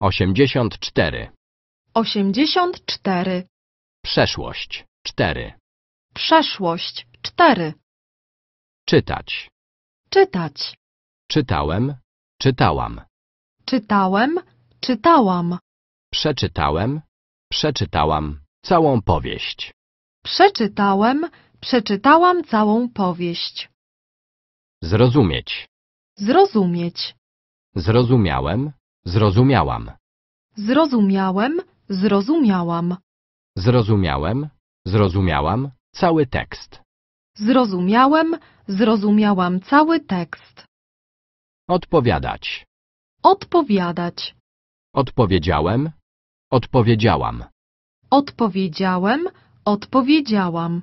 84. 84. Przeszłość. 4. Przeszłość. 4. Czytać. Czytać. Czytałem. Czytałam. Czytałem. Czytałam. Przeczytałem. Przeczytałam. Całą powieść. Przeczytałem. Przeczytałam całą powieść. Zrozumieć. Zrozumieć. Zrozumiałem. Zrozumiałam. Zrozumiałem, zrozumiałam. Zrozumiałem, zrozumiałam cały tekst. Zrozumiałem, zrozumiałam cały tekst. Odpowiadać. Odpowiadać. Odpowiedziałem, odpowiedziałam. Odpowiedziałem, odpowiedziałam.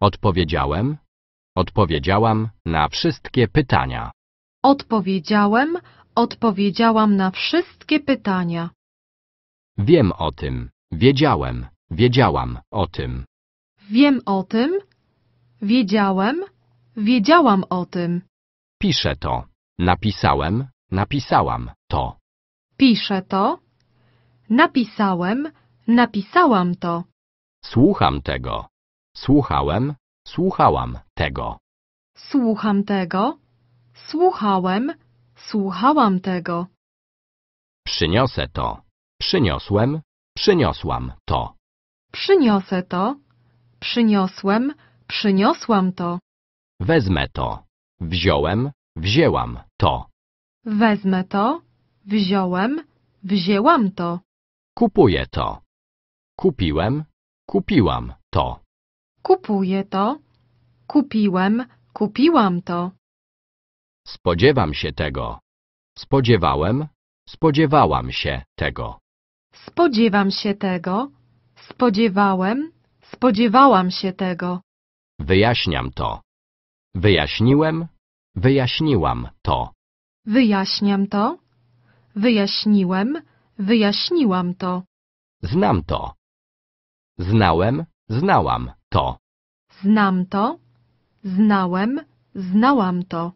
Odpowiedziałem, odpowiedziałam na wszystkie pytania. Odpowiedziałem, Odpowiedziałam na wszystkie pytania. Wiem o tym. Wiedziałem. Wiedziałam o tym. Wiem o tym. Wiedziałem. Wiedziałam o tym. Piszę to. Napisałem. Napisałam to. Piszę to. Napisałem. Napisałam to. Słucham tego. Słuchałem. Słuchałam tego. Słucham tego. Słuchałem. Słuchałam tego. Przyniosę to. Przyniosłem. Przyniosłam to. Przyniosę to. Przyniosłem. Przyniosłam to. Wezmę to. Wziąłem. Wzięłam to. Wezmę to. Wziąłem. Wzięłam to. Kupuję to. Kupiłem. Kupiłam to. Kupuję to. Kupiłem. Kupiłam to. Spodziewam się tego. Spodziewałem, spodziewałam się tego. Spodziewam się tego. Spodziewałem, spodziewałam się tego. Wyjaśniam to. Wyjaśniłem, wyjaśniłam to. Wyjaśniam to. Wyjaśniłem, wyjaśniłam to. Znam to. Znałem, znałam to. Znam to. Znałem, znałam to.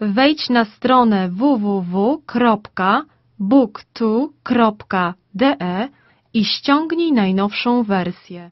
Wejdź na stronę www.booktu.de i ściągnij najnowszą wersję.